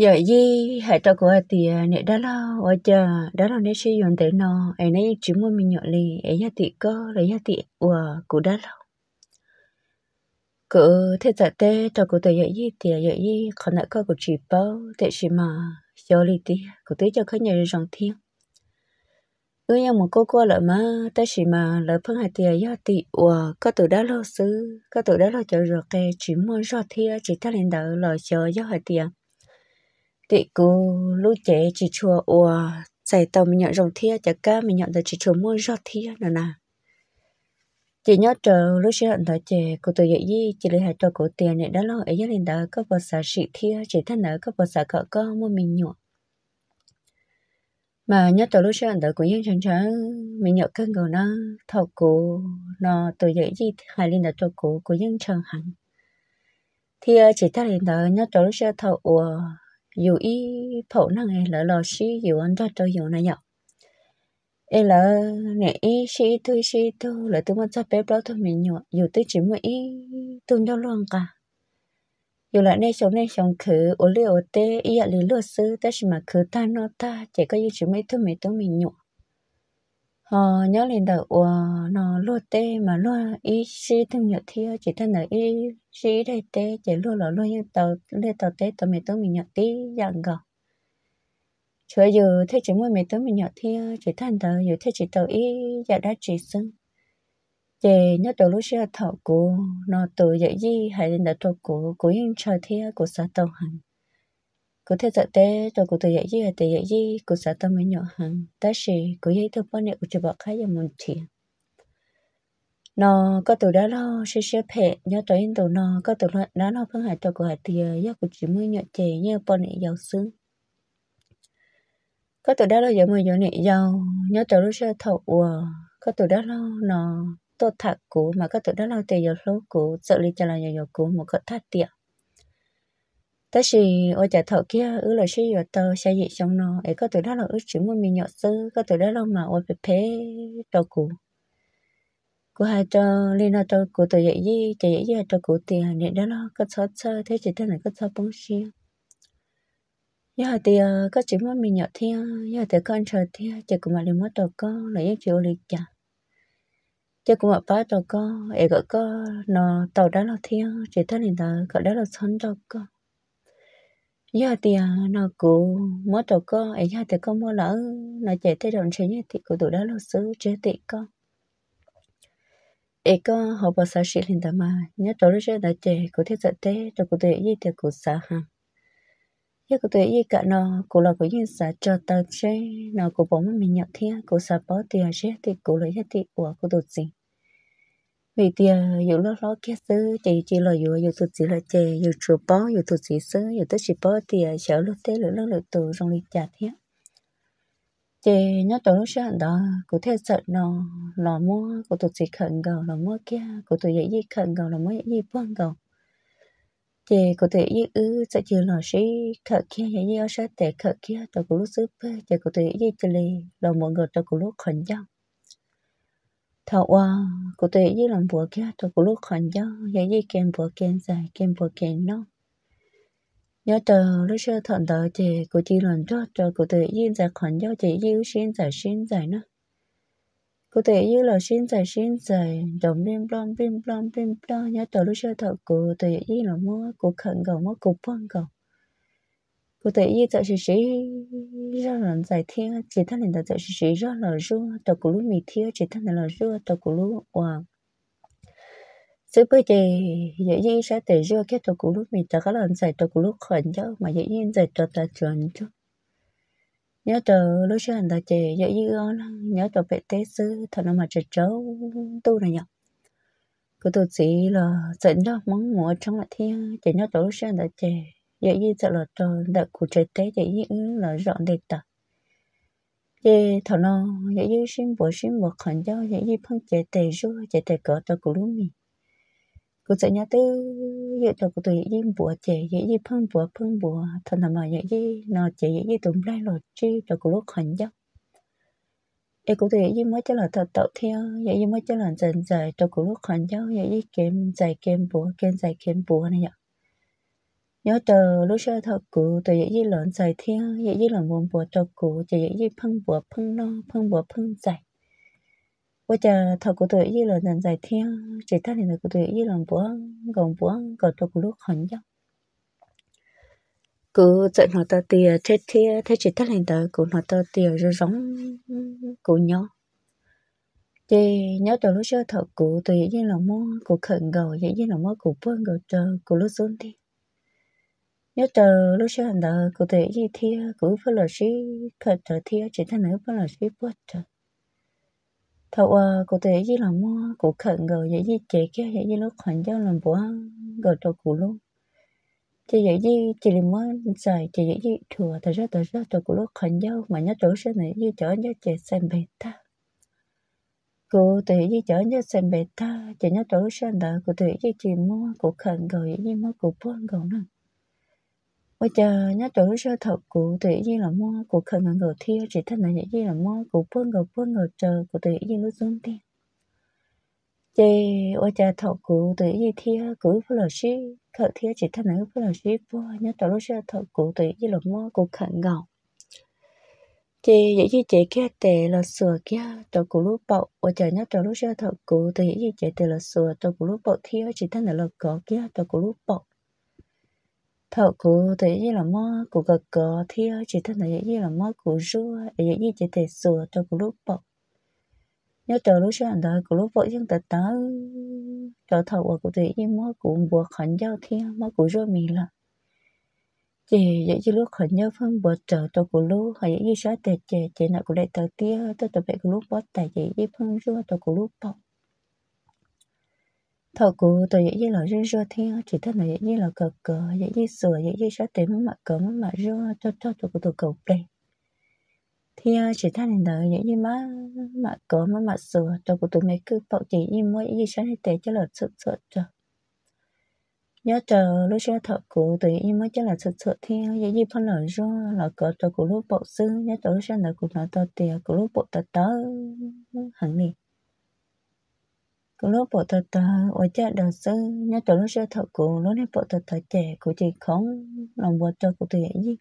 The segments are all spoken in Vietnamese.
giờ gì hệ tao của thì nè đó là ở chờ đó là nè sử dụng tới nó ấy nè chỉ muốn mình nhận lì ấy giờ thì có lấy giờ thì của của đó là cứ thế giờ thế tao của tôi giờ gì thì giờ gì còn lại có của chị bao thế gì mà cho lì thì của tôi cho khách nhà dòng thiên cứ như một cô qua lại mà thế chỉ mà lại phân hạt tiền do tị của có tụi đó lo sư có tụi đó lo chờ rồi cái chỉ muốn cho thia chỉ ta lên đầu là chờ do hạt tiền tị cú lũ chế chỉ chùa ùa giải tàu mình nhận rồng thia chả cá mình nhận được chỉ chùa mua rót thia nè nè chị nhớ chờ lúc xưa anh thấy chị cô tôi dạy gì chị lấy hai cho cổ tiền này đã lo ấy gia đình đó có bờ xả xị thia chị thân nở có bờ xả cỡ con mua mình nhọ mà nhớ chờ lúc xưa anh thấy của yên chẳng chẳng mình nhớ cân cầu nó thọ cổ nó tôi dạy gì hai linh đã cho cổ của yên chẳng hẳn thia chị ta linh đó nhớ chờ lúc xưa thọ ủa dù ý phổ năng ấy lỡ lò xí dù anh cho cho dù này nhở ấy lỡ nè ý xí tôi xí tôi lỡ tôi muốn cho bé bao thôi mình nhở dù tôi chỉ muốn ý tôi nhau luôn cả dù là nên sống nên sống khứ ô lê ô tê ý ạ lý luật sư ta chỉ mà khứ ta nó ta chỉ có như chỉ mấy thôi mấy tôi mình nhọ họ ờ, nhớ lên đầu của nó lo tê mà lo ý xí thương nhật thiêu chỉ thân là ý xí đây tê chỉ lo là lo những tàu lên tàu tê tàu mày tớ mình nhật tí dạng gọ chúa giờ thế chỉ mua mày tớ mình nhật thiêu chỉ thân tàu giờ thế chỉ tàu ý dạ đã chỉ sưng chỉ nhớ tàu lúc xưa thọ của nó tự dạy gì hay là thọ của của những chờ thiêu của xã tàu hành cụ thể giờ tế rồi cụ thể dạy gì tế dạy gì cô sợ tâm mới nhỏ hàng ta sẽ cô dạy thực bao nhiêu cụ chỉ bỏ khai giờ muốn chỉ nó có tụ đó lo sẽ sẽ phê nhớ tới in tụ nó có tụ đó đó nó phương hại tôi cụ hại tiền do cụ chỉ mới nhận trẻ như bao nhiêu giàu sướng có tụ đó lo giờ mới giờ này giàu nhớ tới lúc sẽ thầu có tụ đó lo nó tốt thật cụ mà có tụ đó lo tiền giờ số cụ sợ lý cho là giờ giờ cụ một cái thắt tiệm tất sĩ ở chợ thọ kia ứ là sĩ ở tàu xe dị trong nó ấy có từ đó là ứ chỉ muốn mình nhỏ sư có từ đó là mà ở bề phế đầu cũ cô hai cho liên là cho cô từ dạy gì chạy dạy gì cho cô tiền để đó là có số sơ thế chỉ thế là có số bóng xia giờ thì có chỉ muốn mình nhỏ thiên giờ thì con sợ thiên chỉ cũng mà liền mất đầu con là những chịu liền chả chỉ cũng mà ba đầu con ấy có có nó tàu đó là thiên chỉ thế là có đó là sống đầu con giờ thì nó cố mất đầu co ấy giờ thì con mua lỡ nó chạy tới đồng chế nhất thì của tụi đó luật sư chế tị con ấy có họ bảo sao chị lên tầm mà nhớ đó lúc đó chạy của thiết giật tế rồi của tụi gì thì của xã hàng giờ của tụi gì cả nó của là của nhân xã cho tao chơi, nó của bóng mình nhận thiên của xã bảo tiền chế thì của lấy hết thì của của tụi gì vì tia à, dù lo lo kia xứ chỉ chỉ lo dù dù tụt chỉ là chè dù chùa bó dù tụt chỉ xứ dù tụt chỉ bó thì sợ à, lúc thế lúc lúc lúc tụ trong đi chặt hết chè nhớ tụi lúc sáng đó cụ thể sợ nó là mua cụ tụt chỉ khẩn cầu là mua kia cụ tụi dạy gì khẩn cầu là mua dạy gì buông cầu chè cụ thể dạy ư sợ chỉ là sĩ khẩn kia dạy gì ở sẽ tệ khẩn kia tụi cụ lúc xứ bơ chè cụ thể dạy chỉ là mọi người tụi cụ lúc khẩn nhau thảo à cô thể như làm bữa kia tôi cũng lúc khẩn cho vậy gì kèm bữa kèm dài kèm bữa kèm nó nhớ tờ lúc xưa thận tờ thì cô chỉ lần cho cho cô thể như dài khẩn cho chị yêu xin dài xin dài nó cô thể như là xin dài xin dài đồng bim blom bim blom bim blom nhớ tờ lúc xưa thật cụ thể như là mua cụ khẩn cầu mua cụ phong vâng cầu cụ thể như tại sự sĩ ra là giải thiên chỉ thân là tại sự sĩ ra là ru tàu cụ lúc mì thiếu chỉ thân là ru tàu cụ lúc hoàng sự bây giờ dễ như sẽ để ru cái tàu cụ lúc mì ta có lần giải tàu cụ lúc khẩn cho mà dễ như giải tàu ta chuẩn cho nhớ tờ lúc xưa hành ta chè dễ như on nhớ tờ vệ tế sư thật là mà trời cháu tu này nhở cứ tôi chỉ là dẫn đó món mùa trong lại thiên chỉ nhớ tờ lúc xưa hành ta chè giờ như sợ là cho đợt của trời tế giờ như là rõ đẹp ta giờ thọ nó giờ như xin bộ xin bộ khẩn do giờ như phong chế tề ru chế tề cỡ cho của lúc mì cụ sợ nhà tư giờ cho của tôi giờ như bộ chế giờ như phong bộ phong bộ thọ nó mà giờ như nó chế giờ như tụm lại rồi chi cho của lúc khẩn do ấy cũng vậy nhưng mới cho là thật tạo theo vậy nhưng mới cho là dần dài cho cũng lúc khẩn nhau vậy nhưng kiếm dài kiếm búa kiếm dài kiếm búa này ạ nhớ chờ lúc sơ thật cụ từ dễ gì lớn giải thiên dễ gì lớn buồn bùa cho cụ từ dễ gì phân bùa phân lo phân bùa phân giải bây giờ thật cụ từ dễ gì lớn dần giải thiên chỉ ta thì thật cụ từ dễ gì lớn bùa gồng bùa gọt cho cụ lúc hẳn dọc cụ giận họ ta tiền thế thế thế chỉ ta lên tờ cụ họ ta tiền rồi giống cụ nhỏ chị nhớ từ lúc sơ thật cụ từ dễ gì lớn mua cụ khẩn gầu dễ gì lớn mua cụ buông gầu chờ cụ lúc xuống đi nếu chờ lúc xưa hành đạo cụ thể gì thì à, cứ phải là sĩ thật trở thì chỉ thân nữa phải là sĩ bất trở thầu à cụ thể gì là mua cụ khẩn rồi vậy gì chế kia vậy gì lúc khẩn cho làm bữa gọi cho cụ luôn chỉ vậy gì chỉ là mới xài chỉ vậy gì thừa thật ra thật ra cho cụ lúc khẩn cho mà nhớ chỗ xưa này như chỗ nhớ chế xem bề ta cụ thể gì chỗ nhớ xem bề ta chỉ nhớ chỗ xưa đã cụ thể gì chỉ mua cụ khẩn rồi vậy gì mua cụ buôn rồi nè 我就 nhớ chỗ lúc sơ thật cụ tự nhiên là mua cụ khẩn ngàn ngờ chỉ thân là dễ nhiên là mua cụ bơn ngờ bơn ngờ chờ cụ tự nhiên lúc xuống tiên chị ở chợ thọ cụ tự nhiên thiêu cụ phải là sĩ khẩn thiêu chỉ thân là phải là sĩ bơ nhớ chỗ lúc sơ thật cụ tự nhiên là mua cụ khẩn ngầu chị dễ như chị kia tệ là sửa kia cho cụ lúc bậu ở chợ nhớ chỗ lúc sơ thật cụ tự nhiên chị tệ là sửa cho cụ lúc bậu thiêu chỉ thân là có kia cho cụ lúc bậu thọ cụ tự nhiên là mơ cụ gật cờ thì chỉ thân là dễ như là mơ cụ rua vậy như chỉ thể sửa cho cụ lúc bọc nhớ chờ lúc cho anh đời cụ lúc vội dân tật tớ chờ thọ của cụ tự nhiên mơ cụ buộc khẩn giao thiên mơ cụ rua mì là chỉ dễ như lúc khẩn giao phân buộc chờ cho cụ lúc hay dễ như sáng tệ chè chè nào cụ lại tờ tia tôi tập về cụ lúc bó tại vậy như phân rua cho cụ lúc bọc thợ cụ tôi dễ dàng là rơi rơi theo chỉ thân này dễ dàng là cờ cờ dễ dàng sửa dễ dàng sát tế mà cấm mà mất rơi cho cho thọ cụ tôi cầu đây thì chỉ thân này đợi dễ dàng má mà cấm mà sửa thọ cụ tôi mấy cứ bảo chỉ như mỗi dễ dàng sáng tế cho là sự sợ cho nhớ chờ lúc xưa thợ cụ tôi dễ dàng mới cho là sự sợ theo dễ dàng phân lời rơi là cờ thọ cụ lúc bộ sư nhớ chờ lúc xưa là cụ nói to tiền cụ lúc bộ tật tớ hẳn liền cứ lúc bộ thật tờ ở chợ đầu sư nhớ chỗ lúc xưa thật cụ lúc này bộ thật thật trẻ cụ chỉ không lòng bộ cho cụ tuổi gì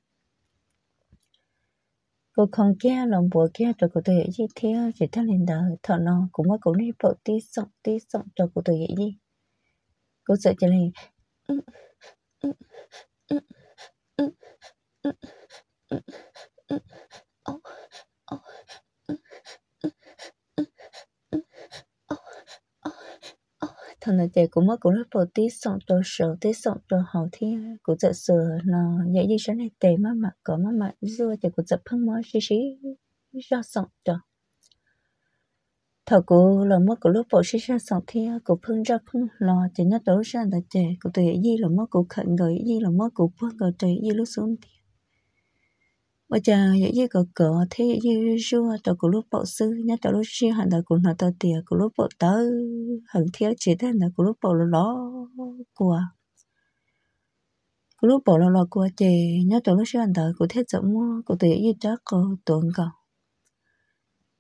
cụ không kia lòng bộ kia cho cụ tuổi gì theo chỉ thắt lên đầu thọ nó cũng có cũng này bộ tí sọng tí sọng cho cụ tuổi gì cụ sợ chỉ này thằng này chạy cũng mất cũng rất phổ tí sọn tổ sở tí sọn tổ hậu thiên cũng chợ sở nó dễ gì sáng này tệ mà mà có mà mà dưa chạy cũng chợ phân mới xí xí do sọn tổ thằng cụ là mất của lúc phổ xí ra sọn thiên cụ phân ra phân lò chỉ nhớ tổ ra là chạy cụ dễ gì là mất cụ khẩn gợi gì là mất cụ phân gợi tuổi dễ lúc xuống thiên bây giờ dễ dễ có cửa thế dễ dễ rua tàu của lúc bộ sư nhá tàu lúc sư hẳn tàu cũng là tàu tiền của lúc bộ tớ hẳn thiếu chỉ thế là của lúc bộ là đó của của lúc bộ là lo của chị nhá tàu lúc sư hẳn tàu của thế giống mua của tiền gì đó có tuần cầu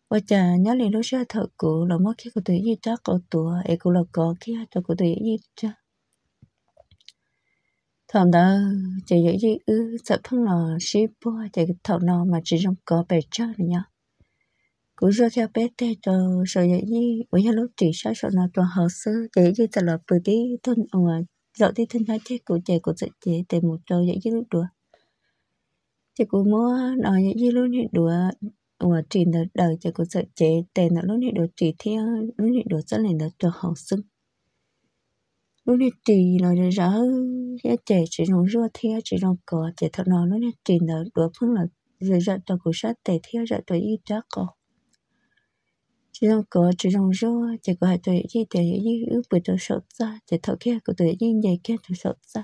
bây giờ nhớ lên lúc sư thật của là mất khi của tiền gì chắc có tuổi ấy của là có kia tàu của tiền gì chắc thằng đó chỉ dễ gì ư sợ phong lò xí bùa chỉ thằng nó mà chỉ trong cỏ bể chớ này nhá cú rơ theo bé tê tờ sợ dễ gì bây giờ lúc chỉ sao sợ nó toàn hồ sơ chỉ dễ gì tờ lọt bự tí thân ông ờ, à dạo tí thân thái chết của trẻ của dạy trẻ tề một trâu dễ gì lúc đùa chỉ cú mua nói dễ gì lúc nhị đùa ông à chỉ đời chỉ của dạy trẻ tề nó lúc nhị đùa chỉ theo lúc nhị đùa rất là nó toàn hồ sưng lúc này trì nó rõ cái trẻ chỉ nó rửa theo chỉ nó có trẻ thật nó lúc này trì nó đổ phương là rồi rõ tờ của sát tệ theo rõ tờ y trá có chỉ nó có chỉ nó rửa chỉ có hai tờ y tệ y ước bởi tờ sợ ra chỉ thật kia của tờ y nhảy kia tờ sợ ra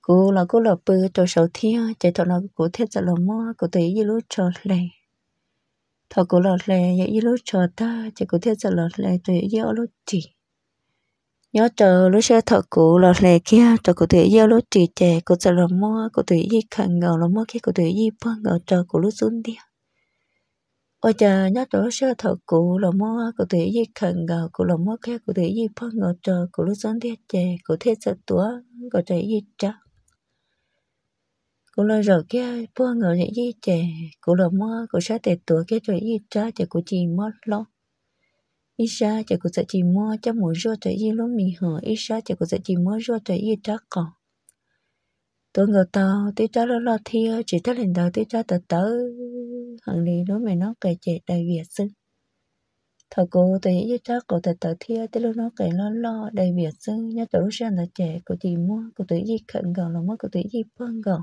cô là cô là bự tờ sợ theo chỉ thật nó của thiết ra là mua của tờ y lúc trở lại thật của lọt lè dạy y lúc trở ta chỉ có thiết ra lọt lè tờ y lúc chỉ nhớ chờ lúc xe thợ cũ là lề kia chờ cụ thể giao lúc chỉ trẻ cụ chờ là mua cụ thể gì khẩn ngờ là mua cái cụ thể gì bao ngờ chờ cụ lúc xuống đi ôi chờ nhớ chờ lúc xe thợ cũ là mua cụ thể gì khẩn ngờ cụ là mua cái cụ thể gì bao ngờ chờ cụ lúc xuống đi trẻ cụ thế sợ tuổi cụ thể gì chắc cô lo rồi cái bao ngờ gì trẻ cụ là mua cụ sẽ để tua cái chuyện gì chắc thì cụ chỉ mất lo ý ý mua mua cho tôi ngờ tao tôi ta lo lo thia chỉ thấy lên đầu tôi ta tờ tớ hằng đi nó mày nó kể chị đại việt xưng thọ cô tôi nghĩ với ta cô tờ tờ thia tôi lúc nó kể lo lo đại việt xưng nhớ tôi lúc sáng là trẻ của chị mua của tụi gì khẩn gần là mất của tụi gì phân gần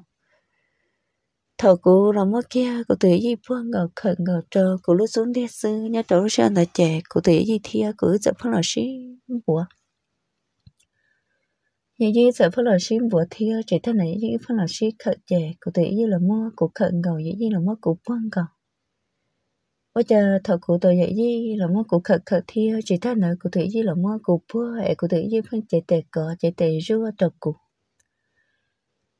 thầu cú là mất kia cụ tự gì phương ngờ khẩn ngờ chờ cụ lúc xuống đi sư nhớ trở lúc sáng là trẻ cụ tự gì thia cụ giờ phương là sĩ bùa như như giờ phương là sĩ bùa thia chỉ thế này như phương là sĩ khẩn trẻ cụ tự gì là mua cụ khẩn ngờ như như là mua cụ phương ngờ bây giờ thầu cụ tự dạy gì là mua cụ khẩn khẩn thia chỉ thế này cụ tự gì là mua cụ phương hệ cụ tự gì phương trẻ tệ cỏ trẻ tệ rua trọc cụ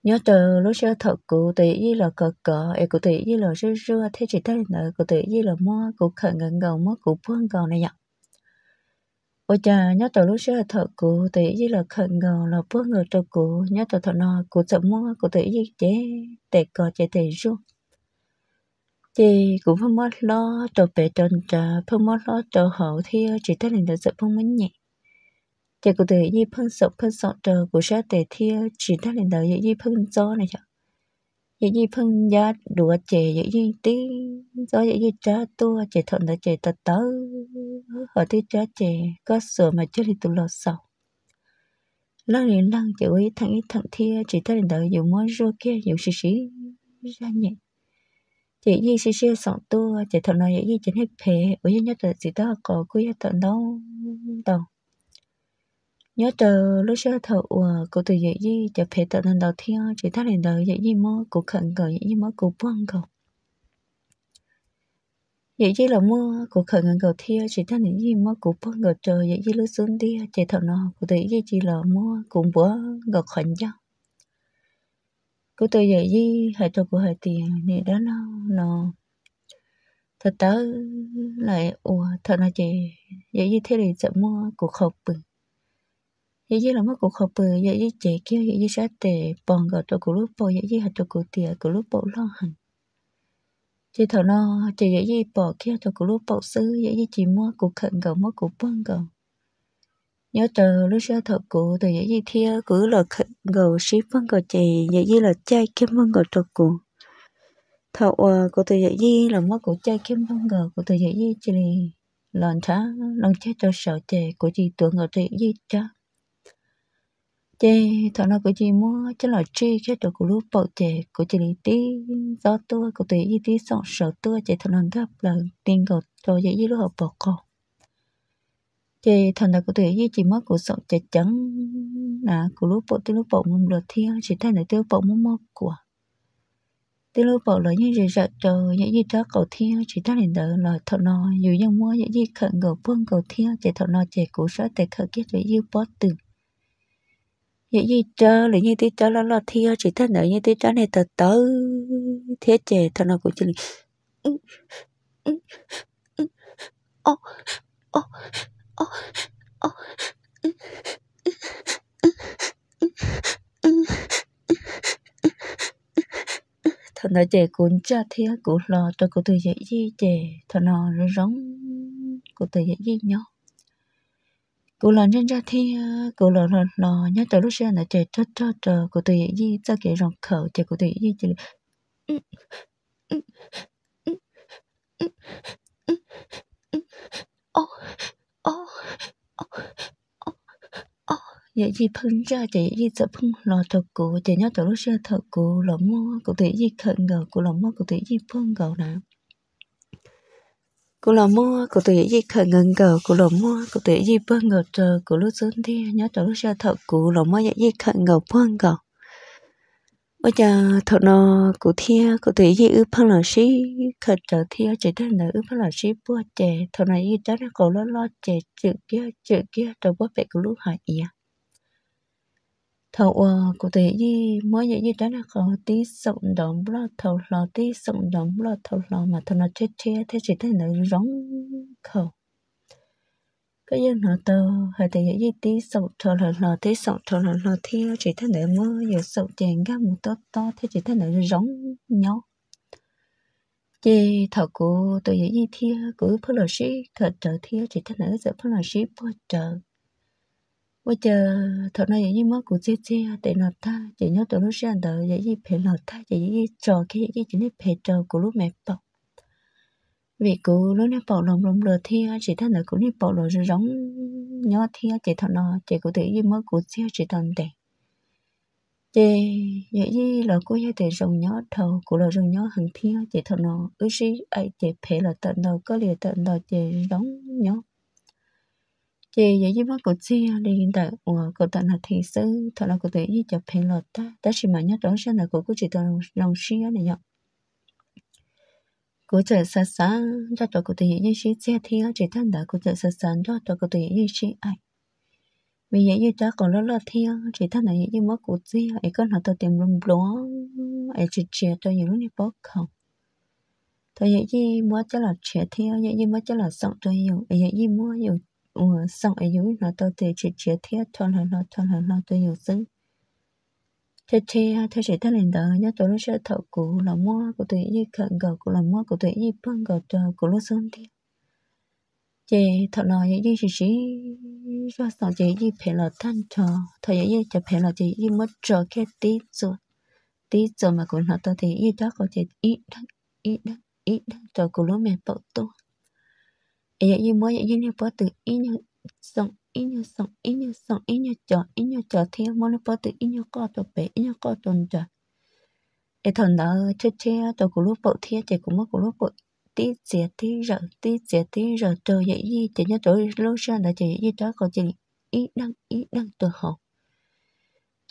nhớ từ lúc xưa thật cụ tỷ như là cờ cờ ấy cụ tỷ như là xưa xưa thế chỉ thấy là cụ tỷ như là mua cụ khẩn gần gần mua cụ phương gần này nhở ôi cha nhớ từ lúc xưa thật cụ tỷ như là khẩn gần là phương người từ cụ nhớ từ thật nọ cụ sợ mua cụ tỷ như chế tệ cờ chế tệ rua chị cũng không mất lo trở về trần trà không mất lo trở hậu thì chỉ thấy là sợ không muốn nhẹ chỉ có thể như phân sọ phân sọ chờ của sẽ để thi chỉ ta lên đời như phân gió này chứ như như phân gió đùa chè như như tí gió như như cha tua chè thuận là chè tật tớ ở tí cha chè có sửa mà chưa đi tụ lọt sầu lăng liền lăng chỉ ấy thằng ấy thằng thia chỉ ta lên đời dùng món rô kia dùng xì xì ra nhẹ chỉ như xì xì sọ tua chè thuận là như như chè hết phê ở như nhất là chỉ ta có cứ tận đâu đâu nhớ từ lúc xưa thợ ờ, của từ dạy gì chụp hệ tự lần đầu tiên chỉ thắt lần đầu dạy gì mơ của khẩn cầu dạy gì mơ của buông cầu dạy gì là mơ của khẩn cầu thiêu chỉ thắt lần gì mơ của buông cầu trời dạy gì lúc xuống đi chỉ thợ nó của từ dạy gì là mơ cũng buông cầu khẩn nhau của từ dạy gì hệ trò của hệ tiền này đó nó nó thật tớ lại ủa thật là chị dạy gì thế thì sẽ mua của khẩu bừng vậy chứ là mất cuộc họp bự vậy chứ chị kêu vậy chứ sẽ tệ bòn gạo tôi cũng lúc bò vậy chứ hạt tôi cũng tiệt cũng lúc bò lo hẳn chị thở nó chị vậy chứ bò kia tôi cũng lúc bò sư vậy chứ chị mua cũng khẩn gạo mua cũng bông gạo nhớ chờ lúc xưa thợ cụ từ vậy chứ thia cứ là khẩn gờ ship bông gờ chị vậy chứ là chai kim bông gạo tôi cũng thợ của từ à, vậy chứ là mua cũng chai kim bông gạo của từ vậy chứ chị lần thá lần chết cho sợ chị của chị tưởng ở từ vậy chứ chị thằng nó cái gì mua chứ là chị cái đồ của lúc bộ chị của chị lấy tí do tôi của tôi gì tí sọn sợ tôi chị thằng nó gặp là tiền cột cho dễ dễ lúc học bộ cô chị thằng nó của tí gì chị mất của sọn chị trắng là của lúc bộ tôi lúc bộ mùng được thi chị thay là tí bộ mùng mua của tôi lúc bộ là như vậy sợ trời dễ gì đó cầu thi chị thay là đỡ là thằng nó dù dân mua dễ gì khẩn cầu vương cầu thi chị thằng nó chị của sợ tệ khẩn kết dễ gì bó từng vậy như trơ là như thế trơ lo lo thia chỉ thân nữa như thế trơ này thật tớ thế chè thân nó của chị ô ô ô ô thằng nào chè cũng cha thia cũng lo cho cô tôi dạy gì chè thân nó rống cô tôi dạy gì nhau cô là nhân ra thi ờ, cô là là là nhớ tới lúc xưa là trời thất thất thờ cô tự nhiên gì sao cái rằng khẩu trời cô tự nhiên gì chỉ ô ô ô ô vậy gì phun ra chị gì sợ phun lò thật cụ chị nhớ tới lúc xưa thật cụ là mua cô tự nhiên khẩn gầu, cô là mua cô tự nhiên phun gầu nào cô lò mua cô tự gì khởi ngân cờ cô lò mua cô tự gì bơ ngờ chờ cô lúc xuống thì nhớ chờ lúc xa thợ, cô lò mua gì khởi ngờ bơ ngờ bây giờ thợ nó cô thia cô tự gì ư phân là sĩ khởi trở thia chỉ đơn là ư phân là sĩ bua chè thợ này gì chắc là cô lo lo chè chữ kia chữ kia đâu bớt phải cô lúc hỏi ý dạ. à thầu ờ cụ thể gì mới vậy gì đó là có tí sụn đóng bơ thầu lò tí sụn đóng bơ thầu lò mà thầu nó chết chết thế chỉ thấy nó rong khẩu cái gì nó tờ hay thì gì tí sụn thầu lò lò tí sụn thầu lò lò thì chỉ thấy nó mơ giờ sụn chèn gà một to to thế chỉ thấy nó rong nhau chị thầu cụ tôi vậy gì thi cứ phân là sĩ thật trợ thi chỉ thấy nó giờ phân là sĩ bơ trợ bây giờ thọ này như mất của chị chị để nó ta chỉ nhớ từ lúc sáng đầu vậy gì phải nó ta chỉ gì trò khi cái chỉ nên phải trò của lúc mẹ bỏ vì cô lúc này bỏ lòng lòng lừa thi chỉ thân là cô nên bỏ lừa rồi giống nhớ thi chỉ thọ nó chỉ cô thể như mất của chị chỉ thân để chỉ vậy gì là cô gia thể rồng nhớ thầu của là rồng nhớ hàng thi chỉ thọ nó ước gì ai chỉ phải là tận đầu có liền tận đầu chỉ giống nhớ chị giờ với mất cuộc chia đi tại của ờ, cổ tận là thị sư thật là cổ tự với chụp hình lột ta ta chỉ mà nhớ đón xem là cuộc của chị tôi lòng suy xia này nhở cuộc chơi xa xa cho tôi cổ tự như chị thi thì chị thân đã cuộc chơi xa xa cho tôi cổ tự như chị ai vì vậy như ta còn lo lo theo chị thân này như mất cuộc chia ấy có họ tôi tìm lùm lúa ấy chị chia tôi những lúc này bóc không tôi vậy gì mất chắc là trẻ theo vậy gì mất chắc là sống tôi nhiều vậy gì mất nhiều là tôi 我上个月那到底是几天穿了那穿了那都有事。thế thế thế sẽ thế lên đó nhớ tôi nó sẽ thầu cụ là mua của tôi như cần gờ của là mua của tôi như băng gờ cho của nó sơn đi chị thọ nó như như chỉ chỉ ra sợ chị như phải là thanh trò thọ như như chỉ phải là chị như mất trò cái tí rồi tí rồi mà của nó tôi thì như đó có chị ít đó ít đó ít đó cho của nó mẹ bảo tôi ấy như mới vậy như bó từ ý như sống ý như sống ý như sống ý như chờ ý như chờ theo mỗi bó từ ý như có tổ bể ý như có tuần chờ để thằng đó chơi chơi tổ của lúc bộ thiên chỉ của mỗi của lúc bộ tí chia tí rợ tí chia tí rợ chờ vậy gì chỉ nhớ chỗ lúc sau đã chỉ gì đó còn chỉ ý đăng ý đăng tổ học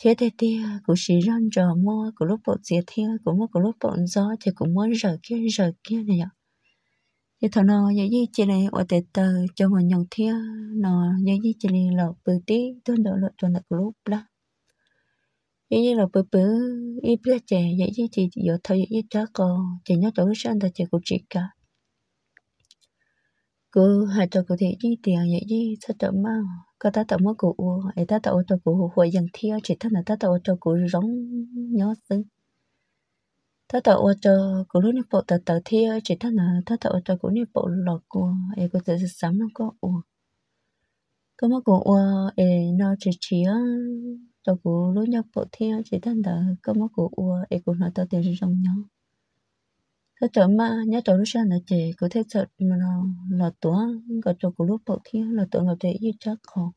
thế thế tia cũng sĩ răn trò mua của lúc bộ chia theo cũng mất của lúc bộ gió thì cũng mất rợ kia rợ kia này ạ thì thằng nó giờ gì chỉ là ở tết tờ cho mà nhận thia nó giờ gì chỉ là bự tí tuần đầu lợn cho nó lúc đó giờ gì là bự bự ít bữa trẻ giờ gì chỉ giờ thôi giờ chắc có chỉ nhớ tối sáng ta chỉ của chị cả cứ hai tờ của thị gì tiền vậy gì sao tờ mà có ta tờ mất của ai ta tờ ô tờ của hội dân thia chỉ thân là ta tờ ô của rống nhớ xứng ta tạo ô tô của lúc này bộ ta tạo thi chỉ ta là ta tạo ô tô của này bộ lọ của ai có thể sắm nó có ô có mà của ô ai nó chỉ chỉ á tao của lúc này bộ thi chỉ ta là có mà của ô ai của nó ta tiền trong nhau ta tạo mà nhớ tạo lúc sau là chỉ có thể tạo mà là là tuổi có tạo của lúc bộ thi là tuổi là thế yêu chắc không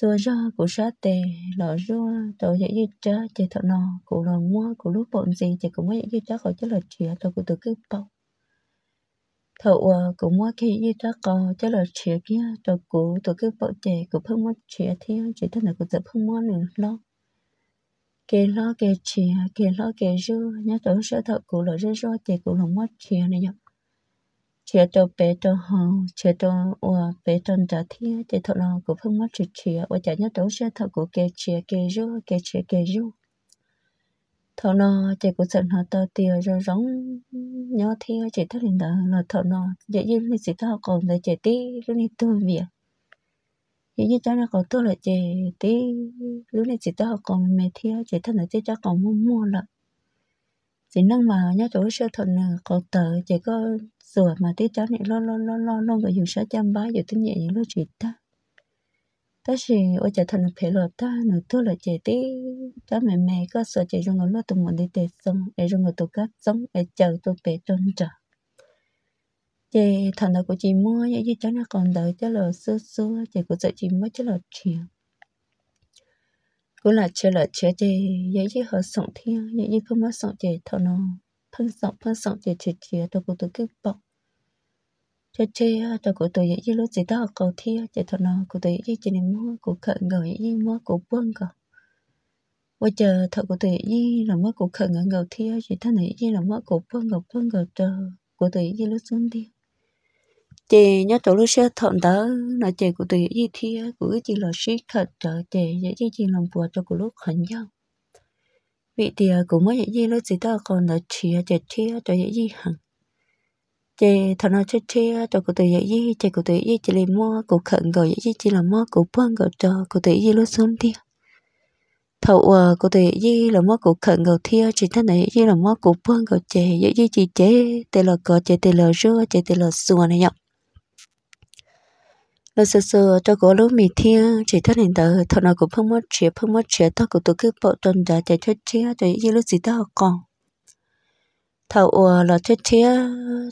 rồi ra của sa tề lỡ ra tôi dễ dễ cha chỉ thọ nò cũng là mua cũng lúc bọn gì chỉ cũng có dễ dễ cha khỏi chứ là chia tôi cũng từ cứ bọc thọ ờ, cũng mua khi dễ cha có chứ là chia kia tôi cũng từ cứ bọc trẻ cũng không mua chia thì chỉ thân là cũng tự không mua nữa lo kê lo kê chia kê lo kê dư nhớ tôi sẽ thọ của lỡ rư ra chỉ cũng là mua chia này nhở chia tô bé tô hồ chia tô ua bé tô đã thi để thợ lòng của phương mắt chia chia và chả nhớ đấu sẽ thợ của kê chia kê ru kê chia kê ru thợ nó chỉ của sân họ to tiêu rồi giống nhớ thi chỉ thọ liền đó là thợ nó dễ như là chỉ thọ còn để chỉ tí lúc này tôi việc dễ như cho nó còn tôi là chỉ tí lúc này chỉ thọ còn mẹ thi chỉ thọ là chỉ cho còn mua mua là chỉ năng mà nhớ chỗ sơ thọ nè còn tờ chỉ có sửa mà tí cháu này lo lo lo lo lo rồi dùng sữa chăm bá rồi tính nhẹ những lo chuyện ta ta chỉ ở chợ thành phải lo ta nửa tôi là trẻ tí cháu mẹ mẹ có sợ trẻ trong người lo tụi mình đi tệ xong để trong người tổ cá sống để chờ tụi bé trông chờ chị thằng nào của chị mua vậy chứ cháu nó còn đợi cháu là xưa xưa trẻ của sợ chị mua cháu là chuyện cũng là chơi là chơi chơi vậy chứ họ sống thiên vậy chứ không có sống chơi thằng nào tôi tôi bọc gì đó cầu thi 제제제 도고도 nào 제제야 tôi 예일로 지다 거티야 mua 고도 예지니 뭐 고큰 mua 예이 뭐 고번 거 giờ thật của tôi nhi là mất của khẩn ngẩng ngầu thiêu chỉ thân này nhi là mất của phân ngọc phân ngọc chờ của tôi nhi lúc xuống đi chè nhớ chỗ lúc xưa thọn đó là chè của tự nhi thiêu của chỉ là sĩ thật trở chè dễ chỉ làm bùa cho của lúc hạnh nhau vị thì cũng mới gì lúc gì đó còn là chia chia chia cho dễ gì hằng chị thằng nào chia chia cho cụ tự dễ gì chị cụ tự gì chỉ liền mua cụ khẩn gọi dễ gì chỉ là mua cụ bơm gọi cho cụ tự gì lúc xuống đi thầu à cụ tự dễ gì là mua cụ khẩn gọi thia chị thằng này dễ gì là mua cụ bơm gọi chị dễ gì chị chế tê là gọi chị tê là rưa chị tê là xuồng này nhở lo sơ sơ cho cô lúc mì thiên chỉ thân hình tờ thọ nào cũng không mất chế không mất chế tao cũng tôi cứ bộ tuần đã chạy chết chế chạy như lúc gì tao còn thầu ủa là chết chế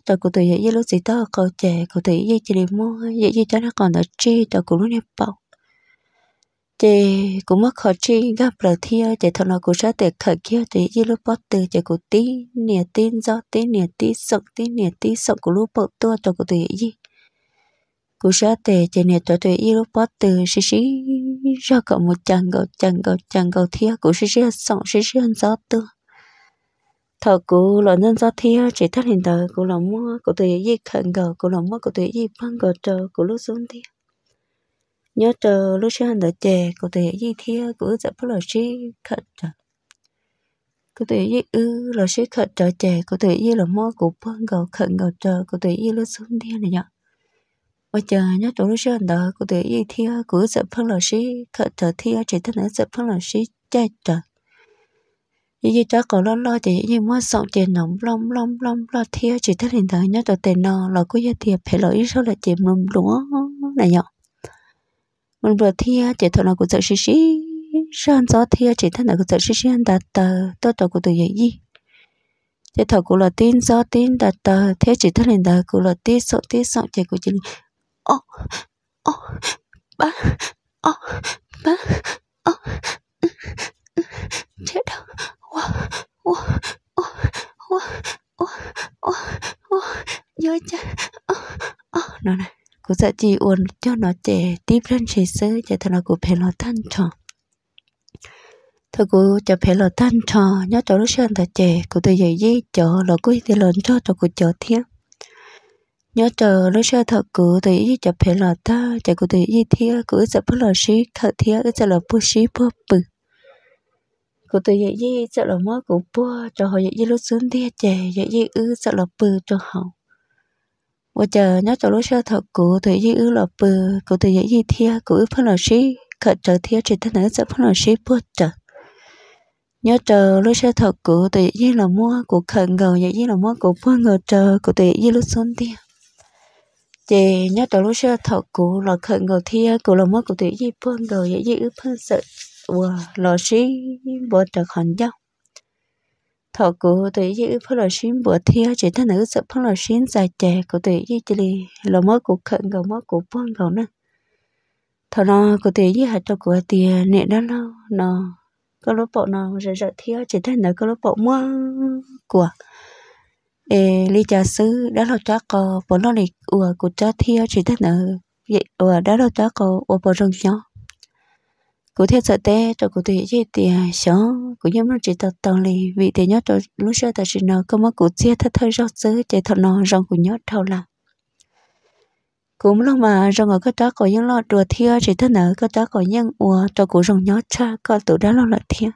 tao cũng tôi như lúc gì tao còn trẻ cũng tôi như chỉ đi mua dễ gì cho nó còn là chi tao cũng lúc này bọc chị cũng mất khó chi gặp là thiên chị thọ nào cũng sẽ tiệt khởi kia chị như lúc bắt từ chị cũng tí nè tin do tí nè tí sợ tí nè tí sợ của lúc bộ tua tao cũng tôi gì cú ra tề chỉ nè tụi tụi yêu bắt từ xí xí ra cậu một chàng cậu chàng cậu chàng cậu thia cú xí xí xong xí xí ăn gió tư thọ cú lợn nhân gió thia chỉ thắt hình tờ cú lòng mua cú tụi gì khẩn cậu cú lòng mua cú tụi gì băng cậu chờ cú lúc xuống thia nhớ chờ lúc xí ăn đợi chè cú tụi gì thia cú dập bắt lợn xí khẩn chờ cô tự ý ư là sẽ khẩn trở trẻ cô tự ý là mơ của băng gầu khẩn gầu trở cô tự ý là xuống đi này nhở chờ chờ nhớ tổ cho đó của thi thi phân phân chỉ chạy như 我讲人家读了是很多，古得一天古是碰老师，可得天只他能是碰老师在的。一家狗 lo lo lo thì như mua sọ tiền nóng lom lom lom lo thia chỉ thấy liền đời nhớ tổ tiền nó là cứ gia thì phải lo ít sau là chỉ mồm lúa này nhở mình vừa thia chỉ thôi là cũng sợ xí xí sơn gió thia chỉ thấy là cũng sợ xí xí anh đặt tờ tôi tổ của tôi vậy gì chỉ thôi cũng là tin gió tin đặt tờ thế chỉ thấy liền đời cũng là tin sợ tin sợ chỉ của chỉ ồ, ồ, ba, ồ, ba, ồ, chết đâu, wow, wow, wow, wow, wow, wow, wow, nhớ cha, ồ, ồ, nó này, cô sẽ chỉ uồn cho nó trẻ tiếp lên sẽ sơ, trẻ thằng là cũng phải nó thanh cho, thôi cô cho phải là tan trò nhớ cho lúc sơn ta trẻ, cô tự dạy gì cho nó cứ thì lớn cho cho cô cho thiên nhớ chờ lúc sơ thật cứ tự ý chụp hình là ta chạy cụ tự ý thia cứ chụp hình là xí thật thia cứ chụp là bu xí bu bự cụ tự ý ý chụp là mơ cứ bu cho họ ý lúc xuống thia chạy ý ý ư chụp là bự cho họ bây chờ nhớ chờ lúc sơ thật cứ tự ý ư là bự cụ tự ý thia cứ phân là xí khởi trở thia chỉ thân này chụp hình là xí bu trở nhớ chờ lối xe thật cụ tự nhiên là mua của khẩn ngờ vậy là mua của mua ngờ chờ cụ tự nhiên lúc xuống tiền chị nhớ từ lúc xưa thọ cũ là khẩn ngầu thi cũ là mất của tuổi di phân rồi dễ dữ phân sự và là sĩ bộ trở khẩn nhau thọ cũ tuổi gì phân là sĩ bộ thi chỉ thân nữ sự phân là sĩ dài trẻ của tuổi di chỉ li là mất của khẩn ngầu mất của phân cầu nè thọ nó của tuổi di hạt cho của tiền niệm đó nó nó có lúc bộ nó rợ rợ thi chỉ thân nữ có lúc bộ mua của e li cha sư đã lo cha có vốn lo lịch ủa của cha theo chỉ thế nào vậy ủa đã lo cha có ủa bỏ rừng nhỏ cụ theo sợ tê cho cụ thì chỉ tiền số cụ nhóm nó chỉ tập tàu lì vì thế nhớ cho lúc xưa ta chỉ nợ có mất cụ chia thất thơi rót xứ chỉ thật nó rằng cụ nhớ thâu là cũng lúc mà rong ở các đó có những lo đùa thiêu chỉ thất nở các đó có những ủa cho cụ rong nhớ cha có tụ đã lo lợi thiêu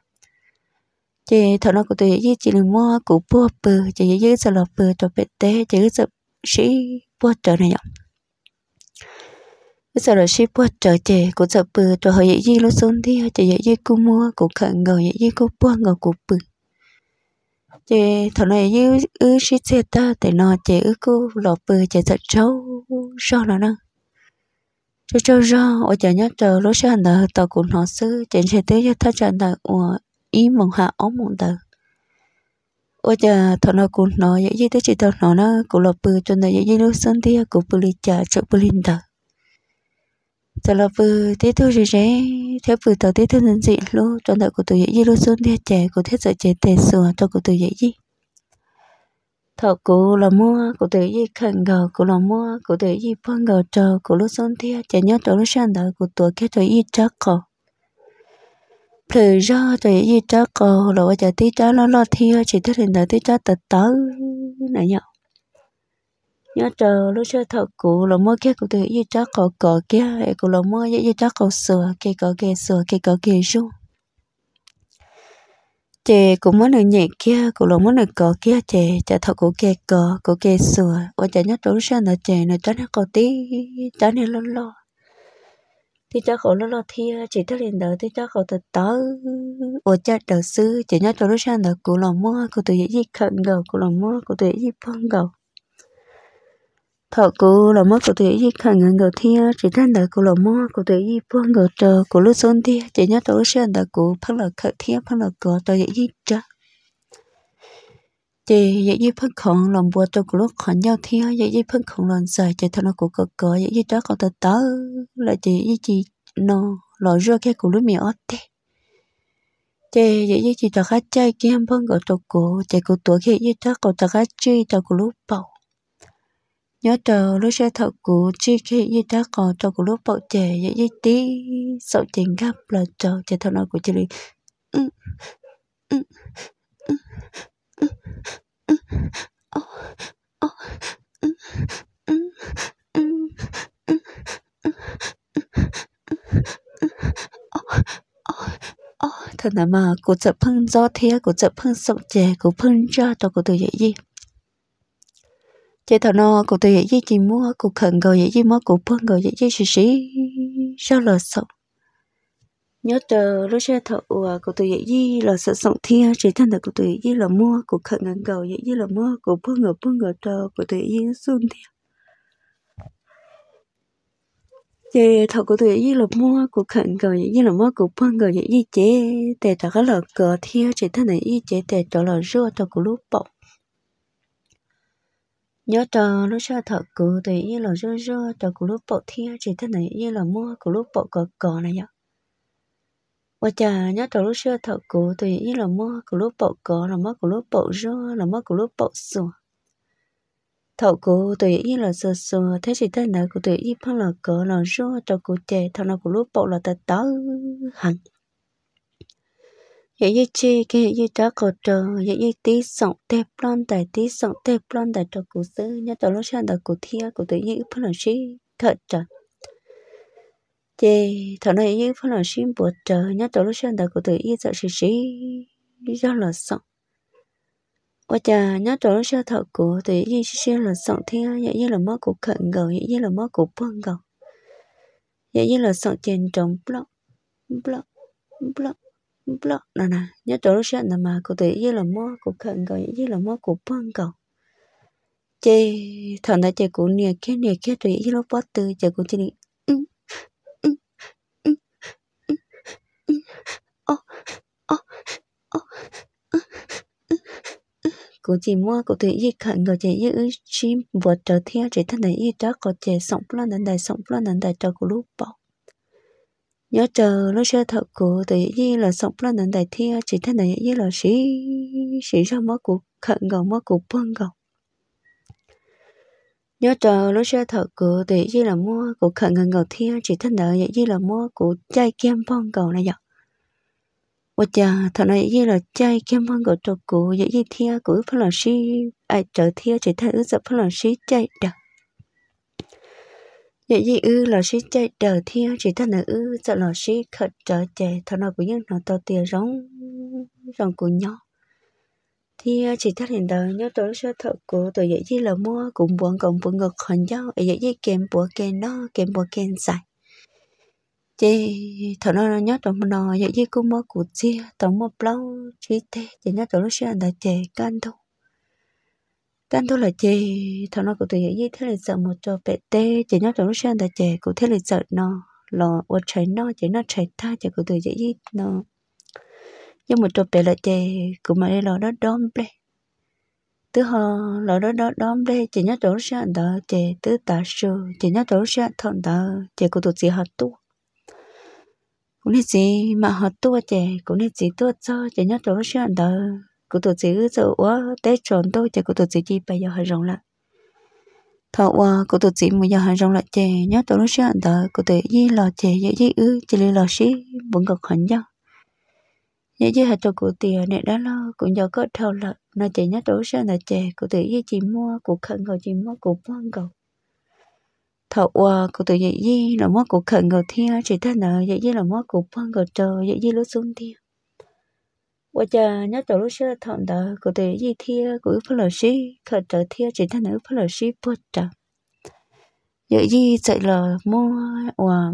chị thợ nó của tôi với chị đừng mua của bùa bự chị với sợ lọ bự cho bệt tế chị sợ sĩ bùa trở này nhở cái sợ là sĩ bùa trở chị của sợ bự cho họ dễ gì lúc xuống đi chị dễ gì cô mua của khẩn ngờ dễ gì cô bùa ngờ của bự chị thợ này với ư sĩ xe ta tại nó chị ư cô lọ bự chị sợ trâu sao nó nè cho cho ra ở chợ nhớ chờ xe sáng đó tàu cũng họ xứ trên xe tới cho thắt chân tàu ý mong hạ ó mong tờ ôi chờ thọ nó cũng nói vậy gì tới chị thọ nó nó cũng lập bự cho nó vậy gì lúc sơn tia cũng bự lì chả chợ bự lì tờ thọ lọp bự thế thôi rồi rẽ thế bự tờ thế thôi nên dị luôn cho nó của tôi vậy gì lúc sơn tia trẻ của thế giới trẻ tề sửa cho của tôi vậy gì thọ cụ là mua cụ tự gì khẩn gờ cụ là mua cụ tự gì phong gờ trờ cụ lúc sơn tia trẻ nhớ trò lúc sáng đợi cụ tuổi kia trò y chắc cò thử ra rồi như cho cô lộ cho tí cho nó lo thiêu chỉ thích hình tí cho tật tớ này nhở nhớ chờ lúc chơi thợ cụ lộ mua kia cũng tự như cho cô cỏ kia ấy cũng lộ mua như cho cô sửa kia có kia sửa kia có kia ru chị cũng muốn được nhẹ kia cũng lộ muốn được cỏ kia chị chả thợ cụ kia cỏ cụ kia sửa ôi chả nhớ lúc xe là chị nó cho nó cô tí cho nó lo lo thì cho khổ nó lo thi ờ, chỉ tới liền đợi thì cho khổ thật tớ ở cha đầu sư chỉ nhớ cho nó sang đợi cụ lòng mua cụ tụi gì khẩn gầu cụ lòng mua cụ tụi gì phong gầu thọ cụ lòng mua cụ tụi gì khẩn ngần gầu thi ờ, chỉ tới đợi cụ lòng mua cụ tụi gì phong gầu chờ cụ lúc xuống thi chỉ nhớ cho nó sang đợi cụ phong là khẩn thi phân là cụ tụi gì chờ chị dạy dư phân khổng lòng bùa tôi của lúc khẩn nhau theo dạy dư phân khổng lòng sợ chạy thân của cờ cờ dạy dư đó còn tớ tớ là chị dạy chị nó lọ rưa cái của lúc mì ớt thế chị dạy dư chị tớ khá chơi kia hâm phân của tôi của chạy của tuổi khi dư đó còn tớ khá chơi tớ của lúc bầu nhớ tờ lúc sẽ thật của chi khi dư đó còn tớ của lúc bầu chạy dạy dư tí sợ tiền gấp là tớ chạy thân của chị lý thật là mà cô sẽ phân gió thế cô sẽ phân sọc chè cô phân cho cho cô tôi dạy gì chị thảo nó cô tôi dạy gì chị mua cô khẩn gọi dạy gì mua cô phân gọi dạy gì xí xí sao là sọc nhớ tờ lúc xe thợ của tôi dạy gì là sợ sống thia chỉ thân là của tôi dạy di là mua của khẩn ngần cầu dạy di là mua của bơ ngờ bơ ngờ tờ của tôi dạy di xuân thia chị thợ của tôi dạy gì là mua của khẩn cầu dạy gì là mua của bơ ngờ dạy gì chế tệ tờ cái lợn cờ thia chỉ thân là y chế tệ cho lợn rưa tờ của lúc bọc nhớ tờ lúc xe thợ của tôi dạy là rưa rưa tờ của lúc bọc thia chỉ thân là y là mua của lúc bọc cờ cờ này nhở nhớ đầu lúc xưa thợ cũ tôi như là mơ của lúc bộ cỏ là mơ của lúc bộ rô là mơ của lúc bộ sùa thợ cũ tôi như là sờ sờ thế thì tên là của tôi như phong là cỏ là rô trâu cũ chè thằng nào của lúc bộ là tật tớ hẳn vậy như chi cái như trả cầu trờ vậy như tí sọng tép lon tại tí sọng tép lon tại trâu cũ xưa nhớ đầu lúc xưa là cũ thia của tôi như phong là chi thợ trần chị thọ này những phong là xin bộ trợ nhớ tổ lúc xanh đầu của tự ý sợ sự sĩ do là sống và cha nhớ tổ lúc xanh thọ của tự ý sĩ là sống thì dễ như là mất của khẩn gầu dễ như là mất của phân gầu dễ như là sống trên trồng block block block block nè nè nhớ tổ lúc xanh là mà của tự ý là mất của khẩn gầu dễ như là mất của phân gầu chị thọ này chị cũng nhiều kia nhiều kia tự ý lúc bắt từ chị cũng chỉ cụ chỉ mua cụ tự y khẩn cụ chỉ y chim bùa trở theo chỉ thân này y đó có chỉ sống lo nắn đại sống lo nắn đại trở cụ lúc bỏ nhớ chờ lúc sơ thật cụ tự y là sống lo nắn đại theo chỉ thân này như là sĩ sĩ ra mất cụ khẩn gầu mất cụ bưng gầu nhớ chờ nó sẽ thật cụ tự y là mua của khẩn gần gầu theo chỉ thân này như là mua của chai kem bông gầu này vậy 我家他那一了家看门口照顾，有一天顾不老师爱找天只他儿子不老师在的。有一日老师在的天只他那儿子老师可找在他那不用拿到 tiền rong rong của nhau. thì chỉ ta hiện đời nhớ tôi sẽ thật của tôi dễ dễ là mua cũng buồn cũng buồn ngực hình nhau dễ dễ kèm bùa kèm nó kèm bùa kèm dài chị thằng nó nhớ tụi mình nói vậy chứ cũng mơ của chị tụi một lâu chị tê chị nhớ tụi nó xưa là chị can thu can thu là chị thằng nó của tụi vậy thế là sợ một chỗ bệ tê chị nhớ tụi nó xưa là chị của thế là sợ nó lò ở trái nó chị nó trái tha chị của tụi vậy nó nhưng một chỗ bệ là chị của mà đây lò nó đom bê tứ họ lò nó đó đom bê chị nhớ tụi nó xưa là chị tứ tả sư chị nhớ tụi nó xưa thằng đó chị của tụi chị họ tu cũng nên gì mà họ tua trẻ cũng nên gì tua cho trẻ nhớ chỗ sơn đó cũng tổ chức cho quá tết chọn tôi trẻ cũng tổ chức gì bây giờ hơi rộng lại thọ qua cũng tổ chức bây giờ hơi rộng lại trẻ nhớ chỗ sơn đó cũng tổ gì lò trẻ dễ dễ ư chỉ lấy lò vẫn còn hẳn nhau nhớ dễ hạt cho cụ tiền này đã lo cũng giờ có thâu lợi nó trẻ nhớ chỗ sơn là trẻ cũng tự gì chỉ mua cụ khẩn cầu chỉ mua cụ phong cầu thọ qua cụ tụi dạy di là mua của khẩn ngầu thiên chỉ thân nợ dạy di là mua của phân ngầu trờ dạy di lúc xuống thiên qua chờ nhớ tổ lúc xưa thọ đó cụ tụi dạy di thiên cụ phật lầu sĩ khẩn trở thiên chỉ thế nợ phật lầu sĩ Phật trở dạy di chạy là mua hòa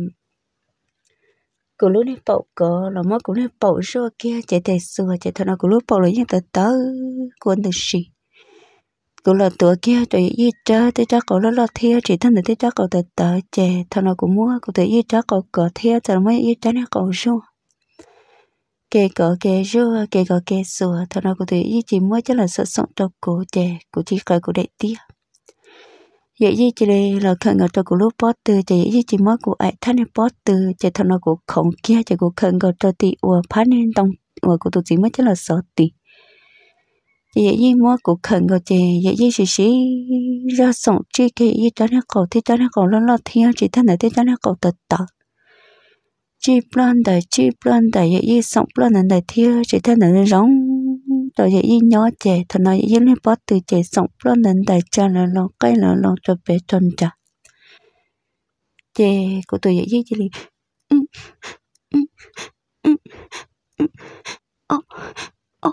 của lúc này bậu cỡ là mua cụ này bậu xưa kia chạy thầy xưa chạy thằng nào của lúc bậu là những tờ tớ cuốn được gì cũng là tuổi kia tuổi y chớ tới chớ cậu rất là thiê chỉ thân tới chớ cậu tới tới chè thằng nào cũng mua cậu tới y chớ cậu cỡ thiê giờ mới y chớ nó cậu xuống kể cỡ kể rùa kể cỡ kể sửa thằng nào cũng tới y chỉ mua chắc là sợ sống cho cổ chè của chỉ cái của đệ tia vậy gì chỉ là khẩn ngờ cho của lúc bót từ chè vậy chỉ mua cổ ai thằng này bót từ chè thằng nào cổ khổng kia chè của khẩn ngờ cho tị ua phá nên tông của cổ tụi chỉ mới chắc là sợ tị vậy gì mua cũng khẩn rồi chị vậy gì chị sĩ ra sống chi cái gì cho nó cầu thì cho nó cầu lo lo thiên chị thân này thì cho nó cầu tật tật chi plan đời chi plan đời vậy gì sống plan này đời thiên chị thân này rong rồi vậy gì nhỏ chị thật nói vậy gì lên bớt từ chị sống plan này đời cha là lo cái là lo cho bé chân chả chị của tôi vậy gì chị liền ừ ừ ừ ừ ừ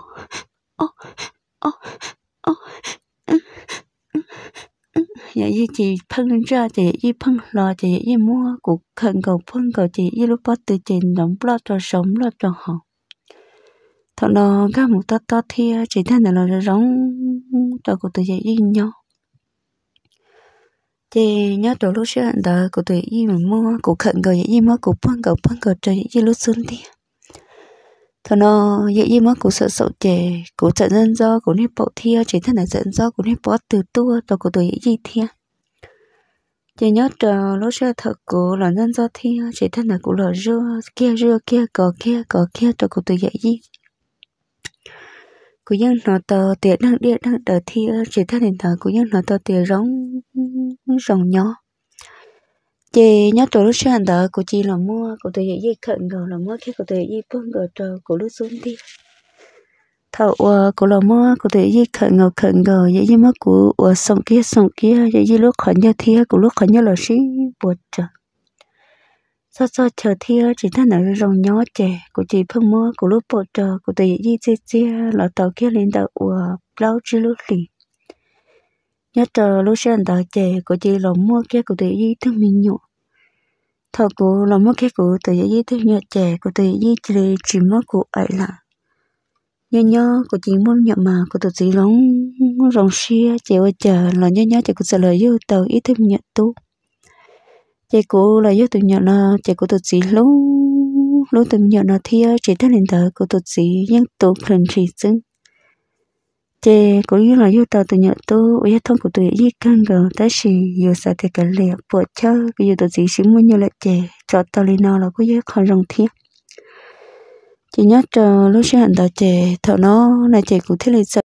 ra mua khẩn cầu cầu lúc bắt 也一起碰着，也一碰了，也一摸骨啃狗碰狗，也一路包 từ trên đóng lo cho sống lo cho họ. Thọ nó các một to to thia chỉ thân là nó giống cho cụ tự dạy yên nhau. Thì nhớ đồ lúc xưa đó cụ tự yên mà mua cụ khẩn cầu dạy mua cụ phân cầu phân cầu cho dạy lúc xuân thì thọ nó dễ gì mà cũng sợ sợ trẻ cũng sợ dân do cũng nếp bộ thia chỉ thân là dân do cũng nếp bộ từ tua tôi cũng tuổi dễ gì thia chỉ nhớ chờ lúc xưa thật của là dân do thia chỉ thân là cũng là rưa kia rưa kia cỏ kia cỏ kia tôi cũng tuổi dễ gì cũng dân nó tờ tiền đang địa đang đợi thia chỉ thân là tờ cũng dân nó tờ tiền rong rong nhỏ chị nhớ chỗ lúc sáng đó của chị là mua của tôi dễ cận rồi là mua khi của tôi dễ bưng rồi cho của lúc xuống đi thầu ờ của là mua của tôi dễ cận rồi cận rồi dễ dễ mất của ờ sòng kia sông kia dễ dễ lúc khẩn cho thia của lúc khẩn cho là sĩ buộc chờ sau sau chờ thia chỉ thấy nở rồng nhỏ trẻ của chị phân mua của lúc buộc chờ của tôi dễ dễ chia chia là tàu kia lên tàu ờ lâu chưa lúc liền nhớ chờ lúc sáng đó chè của chị lò mua kia của tự di thương mình nhọ thật của lò mua kia của tự di thương nhọ chè của tự di chỉ chỉ mất của ấy là nhớ nhớ của chị mua nhọ mà của tự chị lóng rồng xe chị ơi chờ là nhớ nhớ chị của sợ lời yêu tờ ý thương nhận tu chị của là yêu tự nhận là chị của tự chị lúc lúc tự nhọ là thia chỉ thân lên tờ của tự chị nhưng tụ phần chỉ dưng chế cũng như là yêu tàu từ nhỏ tôi uy thông của tôi y căng gờ tới xì yêu sao thì cả liệt bộ chớ cái yêu tôi chỉ xí muốn như là chế cho tàu lên nào là có giấy khó rồng thiên chỉ nhớ chờ lúc sẽ hành tàu chế thầu nó là chế cũng thế là sợ